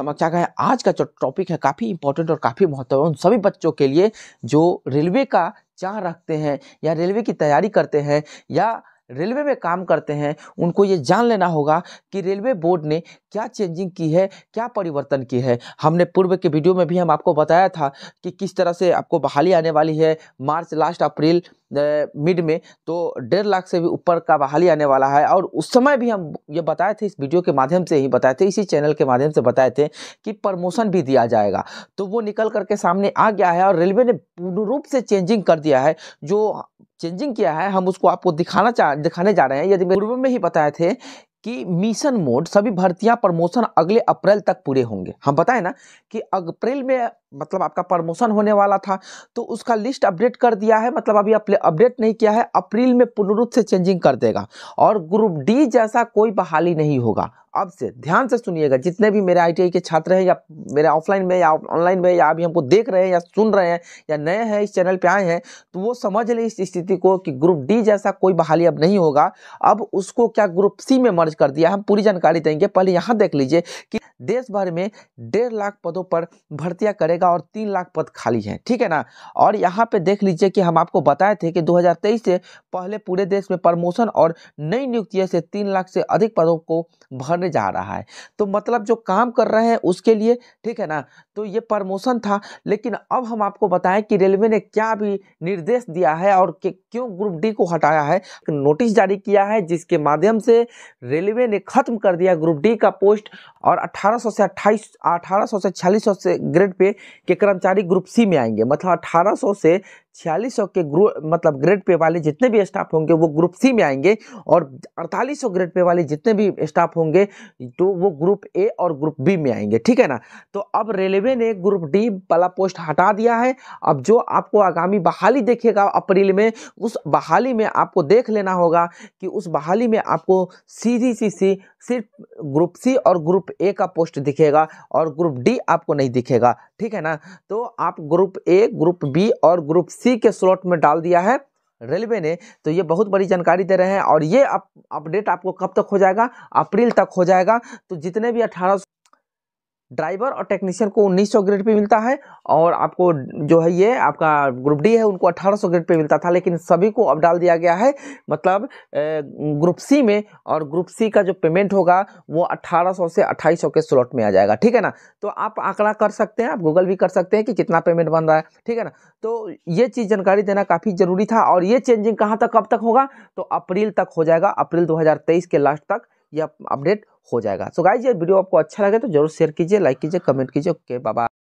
समक्ष आ गया आज का जो टॉपिक है काफ़ी इंपॉर्टेंट और काफ़ी महत्वपूर्ण उन सभी बच्चों के लिए जो रेलवे का चाह रखते हैं या रेलवे की तैयारी करते हैं या रेलवे में काम करते हैं उनको ये जान लेना होगा कि रेलवे बोर्ड ने क्या चेंजिंग की है क्या परिवर्तन की है हमने पूर्व के वीडियो में भी हम आपको बताया था कि किस तरह से आपको बहाली आने वाली है मार्च लास्ट अप्रैल मिड में तो डेढ़ लाख से भी ऊपर का बहाली आने वाला है और उस समय भी हम ये बताए थे इस वीडियो के माध्यम से ही बताए थे इसी चैनल के माध्यम से बताए थे कि प्रमोशन भी दिया जाएगा तो वो निकल करके सामने आ गया है और रेलवे ने पूर्ण रूप से चेंजिंग कर दिया है जो चेंजिंग किया है हम उसको आपको दिखाना चाह दिखाने जा रहे हैं यदि पूर्व में ही बताए थे कि मिशन मोड सभी भर्तियां प्रमोशन अगले अप्रैल तक पूरे होंगे हम बताए ना कि अप्रैल में मतलब आपका प्रमोशन होने वाला था तो उसका लिस्ट अपडेट कर दिया है मतलब अभी अपडेट नहीं किया है अप्रैल में पूर्ण रूप से चेंजिंग कर देगा और ग्रुप डी जैसा कोई बहाली नहीं होगा अब से ध्यान से सुनिएगा जितने भी मेरे आई के छात्र हैं या मेरे ऑफलाइन में या ऑनलाइन में या अभी हमको देख रहे हैं या सुन रहे हैं या नए हैं इस चैनल पे आए हैं तो वो समझ लें इस स्थिति को कि ग्रुप डी जैसा कोई बहाली अब नहीं होगा अब उसको क्या ग्रुप सी में मर्ज कर दिया हम पूरी जानकारी देंगे पहले यहाँ देख लीजिए कि देश भर में डेढ़ लाख पदों पर भर्तियाँ करेगा और तीन लाख पद खाली हैं ठीक है ना और यहाँ पर देख लीजिए कि हम आपको बताए थे कि दो से पहले पूरे देश में प्रमोशन और नई नियुक्तियों से तीन लाख से अधिक पदों को भरने करने जा रहा है तो मतलब जो काम कर रहे हैं उसके लिए ठीक है ना तो ये प्रमोशन था लेकिन अब हम आपको बताएं कि रेलवे ने क्या भी निर्देश दिया है और क्यों ग्रुप डी को हटाया है नोटिस जारी किया है जिसके माध्यम से रेलवे ने खत्म कर दिया ग्रुप डी का पोस्ट और 1800 से 28 1800 से सौ से ग्रेड पे के कर्मचारी ग्रुप सी में आएंगे मतलब 1800 से छियालीस के ग्रुप मतलब ग्रेड पे वाले जितने भी स्टाफ होंगे वो ग्रुप सी में आएंगे और अड़तालीस ग्रेड पे वाले जितने भी स्टाफ होंगे तो वो ग्रुप ए और ग्रुप बी में आएंगे ठीक है ना तो अब रेलवे रेलवे ने ग्रुप डी वाला पोस्ट हटा दिया है अब जो आपको आगामी बहाली देखेगा अप्रैल में उस बहाली में आपको देख लेना होगा कि उस बहाली में आपको सीधी सी सी सिर्फ ग्रुप सी और ग्रुप ए का पोस्ट दिखेगा और ग्रुप डी आपको नहीं दिखेगा ठीक है ना तो आप ग्रुप ए ग्रुप बी और ग्रुप सी के स्लॉट में डाल दिया है रेलवे ने तो ये बहुत बड़ी जानकारी दे रहे हैं और ये अपडेट आप, आपको कब तक हो जाएगा अप्रैल तक हो जाएगा तो जितने भी अठारह ड्राइवर और टेक्नीशियन को 1900 ग्रेड पे मिलता है और आपको जो है ये आपका ग्रुप डी है उनको 1800 ग्रेड पे मिलता था लेकिन सभी को अब डाल दिया गया है मतलब ग्रुप सी में और ग्रुप सी का जो पेमेंट होगा वो 1800 से 2800 के स्लॉट में आ जाएगा ठीक है ना तो आप आंकड़ा कर सकते हैं आप गूगल भी कर सकते हैं कि कितना पेमेंट बन रहा है ठीक है ना तो ये चीज़ जानकारी देना काफ़ी ज़रूरी था और ये चेंजिंग कहाँ तक कब तक होगा तो अप्रैल तक हो जाएगा अप्रैल दो के लास्ट तक यह अपडेट हो जाएगा सो गाइज ये वीडियो आपको अच्छा लगे तो जरूर शेयर कीजिए लाइक कीजिए कमेंट कीजिए ओके बाबा